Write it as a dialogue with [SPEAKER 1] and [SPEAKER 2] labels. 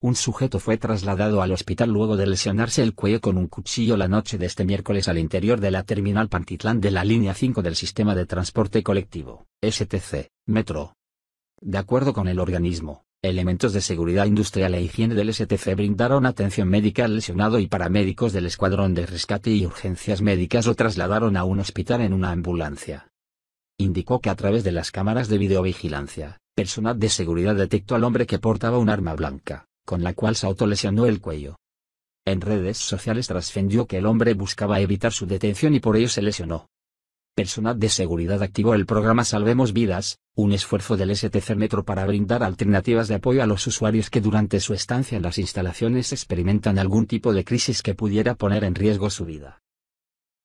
[SPEAKER 1] Un sujeto fue trasladado al hospital luego de lesionarse el cuello con un cuchillo la noche de este miércoles al interior de la terminal Pantitlán de la línea 5 del sistema de transporte colectivo, STC, Metro. De acuerdo con el organismo, elementos de seguridad industrial e higiene del STC brindaron atención médica al lesionado y paramédicos del escuadrón de rescate y urgencias médicas lo trasladaron a un hospital en una ambulancia. Indicó que a través de las cámaras de videovigilancia, personal de seguridad detectó al hombre que portaba un arma blanca con la cual se autolesionó el cuello. En redes sociales trascendió que el hombre buscaba evitar su detención y por ello se lesionó. Personal de seguridad activó el programa Salvemos Vidas, un esfuerzo del STC Metro para brindar alternativas de apoyo a los usuarios que durante su estancia en las instalaciones experimentan algún tipo de crisis que pudiera poner en riesgo su vida.